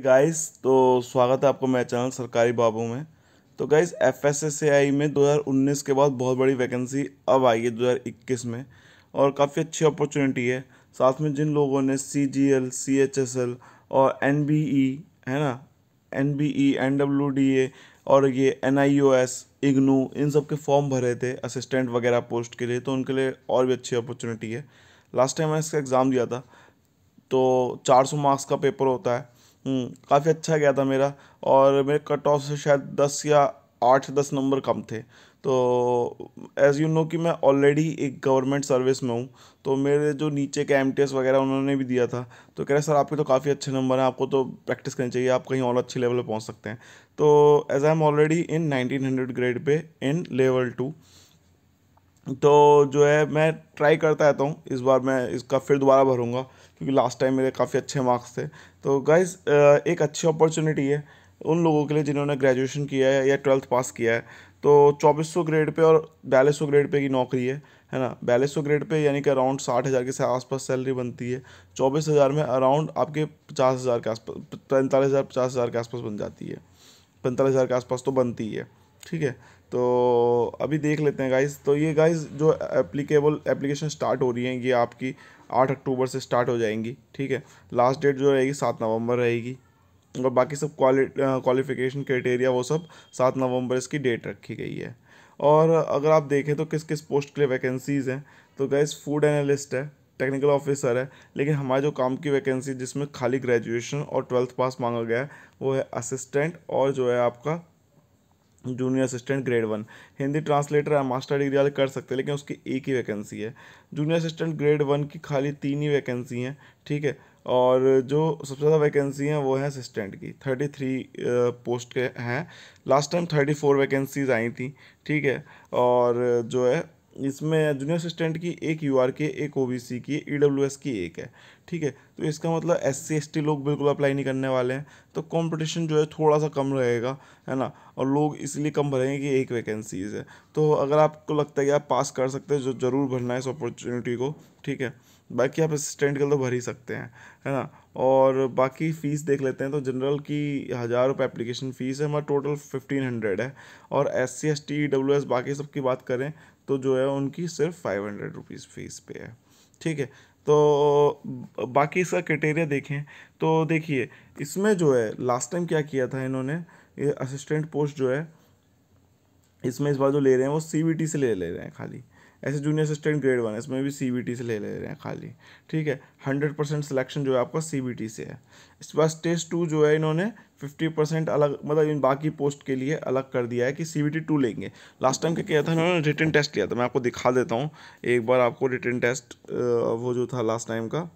guys तो स्वागत है आपको मेरे चैनल सरकारी बाबू में तो गाइस एफ एस आई में 2019 के बाद बहुत बड़ी वैकेंसी अब आई है 2021 में और काफ़ी अच्छी अपॉर्चुनिटी है साथ में जिन लोगों ने C G L C H S L और एन बी ई है ना N B E N W D A और ये N I O S IGNOU इन सब के फॉर्म भरे थे असिस्टेंट वगैरह पोस्ट के लिए तो उनके लिए और भी अच्छी अपॉर्चुनिटी है लास्ट टाइम मैंने इसका एग्ज़ाम दिया था तो 400 मार्क्स का पेपर होता है हम्म, काफ़ी अच्छा गया था मेरा और मेरे कट ऑफ से शायद दस या आठ दस नंबर कम थे तो एज़ यू नो कि मैं ऑलरेडी एक गवर्नमेंट सर्विस में हूँ तो मेरे जो नीचे के एम वगैरह उन्होंने भी दिया था तो कह रहे सर आपके तो काफ़ी अच्छे नंबर हैं आपको तो प्रैक्टिस करनी चाहिए आप कहीं और अच्छे लेवल पर पहुँच सकते हैं तो as I am already in nineteen hundred grade pay in level two तो जो है मैं ट्राई करता रहता हूँ इस बार मैं इसका फिर दोबारा भरूँगा क्योंकि लास्ट टाइम मेरे काफ़ी अच्छे मार्क्स थे तो गाइज एक अच्छी अपॉर्चुनिटी है उन लोगों के लिए जिन्होंने ग्रेजुएशन किया है या ट्वेल्थ पास किया है तो चौबीस सौ ग्रेड पे और बयालीस सौ ग्रेड पे की नौकरी है है ना बयालीस सौ ग्रेड पे यानी कि अराउंड साठ हज़ार के आसपास सैलरी बनती है चौबीस हज़ार में अराउंड आपके पचास हज़ार के आसपास पैंतालीस हज़ार पचास हज़ार के आसपास बन जाती है पैंतालीस हज़ार के आसपास तो बनती है ठीक है तो अभी देख लेते हैं गाइस तो ये गाइस जो एप्लीकेबल एप्लीकेशन स्टार्ट हो रही हैं ये आपकी आठ अक्टूबर से स्टार्ट हो जाएंगी ठीक है लास्ट डेट जो रहेगी सात नवंबर रहेगी और बाकी सब क्वालि क्वालिफिकेशन क्राइटेरिया वो सब सात नवंबर इसकी डेट रखी गई है और अगर आप देखें तो किस किस पोस्ट के लिए वैकेंसीज़ हैं तो गाइज़ फूड एनालिस्ट है टेक्निकल ऑफिसर है लेकिन हमारे जो काम की वैकेंसी जिसमें खाली ग्रेजुएशन और ट्वेल्थ पास मांगा गया है वो है असिस्टेंट और जो है आपका junior assistant grade one Hindi translator या मास्टर डिग्री वाले कर सकते हैं लेकिन उसकी एक ही वैकेंसी है जूनियर असिस्टेंट ग्रेड वन की खाली तीन ही वैकेंसी हैं ठीक है और जो सबसे ज़्यादा वैकेंसी हैं वो है असिस्टेंट की थर्टी थ्री पोस्ट के हैं last time thirty four vacancies आई थी ठीक है और जो है इसमें जूनियर असिस्टेंट की एक यू आर की एक ओ बी सी की ई डब्ल्यू एस की एक है ठीक है तो इसका मतलब एस सी एस टी लोग बिल्कुल अप्लाई नहीं करने वाले हैं तो कंपटीशन जो है थोड़ा सा कम रहेगा है ना और लोग इसलिए कम भरेंगे कि एक वैकेंसीज है तो अगर आपको लगता है कि आप पास कर सकते हैं जो ज़रूर भरना है इस अपॉर्चुनिटी को ठीक है बाकी आप असिस्टेंट के तो भर ही सकते हैं है ना और बाकी फ़ीस देख लेते हैं तो जनरल की हज़ार रुपये एप्लीकेशन फ़ीस है हमारा टोटल फिफ्टीन हंड्रेड है और S C S T W S बाकी सब की बात करें तो जो है उनकी सिर्फ फाइव हंड्रेड रुपीज़ फ़ीस पे है ठीक है तो बाकी इसका क्राइटेरिया देखें तो देखिए इसमें जो है लास्ट टाइम क्या किया था इन्होंने ये असिस्टेंट पोस्ट जो है इसमें इस बार जो ले रहे हैं वो सी से ले ले रहे हैं खाली ऐसे जूनियर असिस्टेंट ग्रेड वन इसमें भी सी से ले ले रहे हैं खाली ठीक है हंड्रेड परसेंट सिलेक्शन जो है आपका सी से है इसके बाद स्टेज टू जो है इन्होंने फिफ्टी परसेंट अलग मतलब इन बाकी पोस्ट के लिए अलग कर दिया है कि सी बी टू लेंगे लास्ट टाइम क्या किया था इन्होंने रिटर्न टेस्ट लिया था मैं आपको दिखा देता हूँ एक बार आपको रिटर्न टेस्ट वो जो था लास्ट टाइम का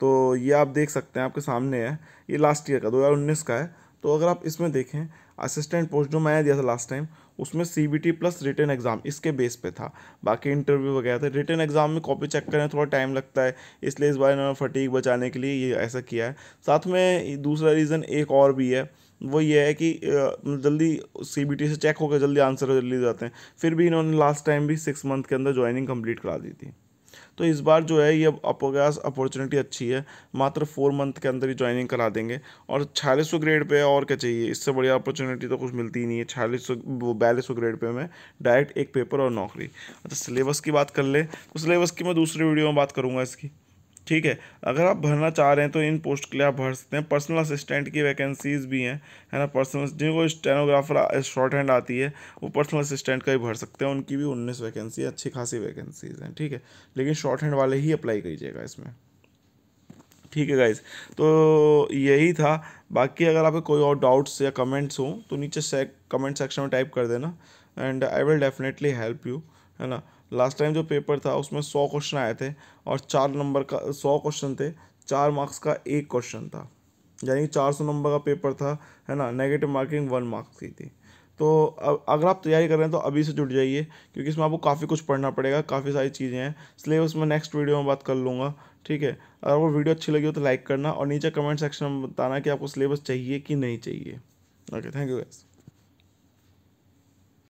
तो ये आप देख सकते हैं आपके सामने है ये लास्ट ईयर का उन्नीस का है तो अगर आप इसमें देखें असिस्टेंट पोस्ट जो मैंने दिया था लास्ट टाइम उसमें C B T plus written exam इसके बेस पे था बाकी इंटरव्यू वगैरह थे रिटर्न एग्ज़ाम में कॉपी चेक करने थोड़ा टाइम लगता है इसलिए इस बार इन्होंने फटीक बचाने के लिए ये ऐसा किया है साथ में दूसरा रीज़न एक और भी है वो ये है कि मतलब जल्दी सी बी टी से चेक होकर जल्दी आंसर जल्दी जाते हैं फिर भी इन्होंने लास्ट टाइम भी सिक्स मंथ के अंदर ज्वाइनिंग कम्प्लीट करा दी थी तो इस बार जो है ये अपोगास अपॉर्चुनिटी अच्छी है मात्र फोर मंथ के अंदर ही ज्वाइनिंग करा देंगे और छियालीस सौ ग्रेड पे और क्या चाहिए इससे बढ़िया अपॉर्चुनिटी तो कुछ मिलती ही नहीं है छियालीस सौ बयालीस सौ ग्रेड पे में डायरेक्ट एक पेपर और नौकरी अच्छा सिलेबस की बात कर ले तो सिलेबस की मैं दूसरी वीडियो में बात करूँगा इसकी ठीक है अगर आप भरना चाह रहे हैं तो इन पोस्ट के लिए आप भर सकते हैं पर्सनल असिस्टेंट की वैकेंसीज़ भी हैं है ना पर्सनल जिनको स्टेनोग्राफर शॉर्ट हैंड आती है वो पर्सनल असिस्टेंट का भी भर सकते हैं उनकी भी उन्नीस वैकेंसी अच्छी खासी वैकेंसीज हैं ठीक है लेकिन शॉर्ट हैंड वाले ही अप्लाई कीजिएगा इसमें ठीक है गाइज तो यही था बाकी अगर आपके कोई और डाउट्स या कमेंट्स हों तो नीचे से कमेंट सेक्शन में टाइप कर देना and I will definitely help you है ना लास्ट टाइम जो पेपर था उसमें सौ क्वेश्चन आए थे और चार नंबर का सौ क्वेश्चन थे चार मार्क्स का एक क्वेश्चन था यानी चार सौ नंबर का पेपर था है ना नेगेटिव मार्किंग वन मार्क्स की थी तो अब अगर आप तैयारी कर रहे हैं तो अभी से जुट जाइए क्योंकि इसमें आपको काफ़ी कुछ पढ़ना पड़ेगा काफ़ी सारी चीज़ें हैं सिलेबस में नेक्स्ट वीडियो में बात कर लूँगा ठीक है अगर वो वीडियो अच्छी लगी हो तो लाइक करना और नीचे कमेंट सेक्शन में बताना कि आपको सिलेबस चाहिए कि नहीं चाहिए ओके थैंक यू गैस